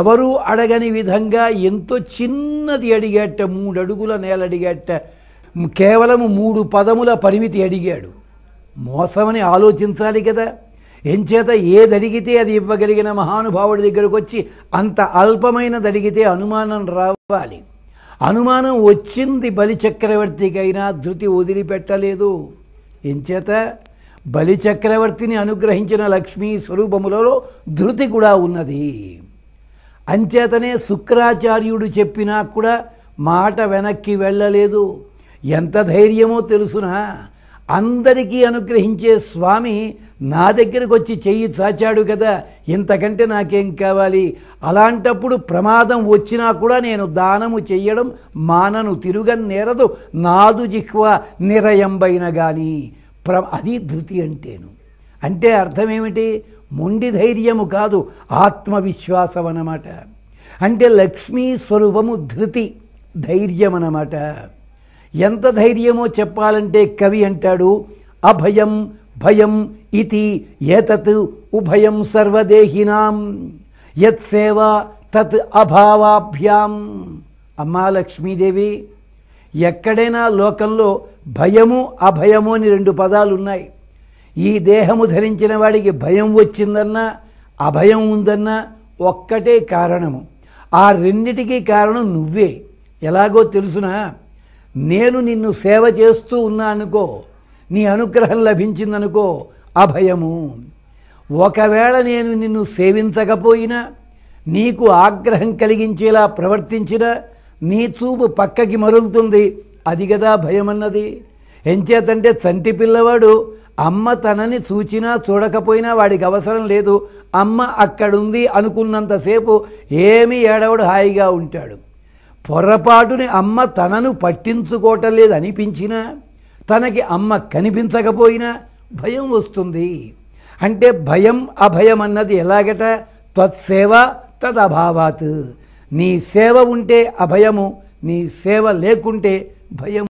ఎవరు అడగని విధంగా ఎంతో చిన్నది అడిగేట మూడు అడుగుల నేల అడిగేట కేవలము మూడు పదముల పరిమితి అడిగాడు మోసమని ఆలోచించాలి కదా ఎంచేత ఏది అడిగితే అది ఇవ్వగలిగిన మహానుభావుడి దగ్గరకు వచ్చి అంత అల్పమైనది అడిగితే అనుమానం రావాలి అనుమానం వచ్చింది బలిచక్రవర్తికైనా ధృతి వదిలిపెట్టలేదు ఎంచేత బలిచక్రవర్తిని అనుగ్రహించిన లక్ష్మీ స్వరూపములలో ధృతి కూడా ఉన్నది అంచేతనే శుక్రాచార్యుడు చెప్పినా కూడా మాట వెనక్కి వెళ్ళలేదు ఎంత ధైర్యమో తెలుసునా అందరికీ అనుగ్రహించే స్వామి నా దగ్గరకు వచ్చి చెయ్యి చాచాడు కదా ఇంతకంటే నాకేం కావాలి అలాంటప్పుడు ప్రమాదం వచ్చినా కూడా నేను దానము చెయ్యడం మానను తిరుగన్ నేరదు నాదు జిహ్వ నిరయంబైన కానీ ప్ర అది ధృతి అంటేను అంటే అర్థం ఏమిటి మొండి ధైర్యము కాదు ఆత్మవిశ్వాసం అన్నమాట అంటే లక్ష్మీ స్వరూపము ధృతి ధైర్యం అన్నమాట ఎంత ధైర్యమో చెప్పాలంటే కవి అంటాడు అభయం భయం ఇది ఏతత్ ఉభయం సర్వదేహినాం యత్ సేవ తత్ అభావాభ్యాం అమ్మా లక్ష్మీదేవి ఎక్కడైనా లోకంలో భయము అభయము అని రెండు పదాలు ఉన్నాయి ఈ దేహము ధరించిన వాడికి భయం వచ్చిందన్నా అభయం ఉందన్నా ఒక్కటే కారణము ఆ రెండిటికీ కారణం నువ్వే ఎలాగో తెలుసునా నేను నిన్ను సేవ చేస్తూ ఉన్నా అనుకో నీ అనుగ్రహం లభించిందనుకో అభయము ఒకవేళ నేను నిన్ను సేవించకపోయినా నీకు ఆగ్రహం కలిగించేలా ప్రవర్తించినా నీ చూపు పక్కకి మరుగుతుంది అది కదా భయం అన్నది ఎంచేతంటే చంటి పిల్లవాడు అమ్మ తనని చూచినా చూడకపోయినా వాడికి అవసరం లేదు అమ్మ అక్కడుంది అనుకున్నంతసేపు ఏమీ ఏడవడు హాయిగా ఉంటాడు పొరపాటుని అమ్మ తనను పట్టించుకోవటం లేదు అనిపించినా తనకి అమ్మ కనిపించకపోయినా భయం వస్తుంది అంటే భయం అభయం అన్నది ఎలాగట త్వత్సేవ తదభావాత్ నీ సేవ ఉంటే అభయము నీ సేవ లేకుంటే భయం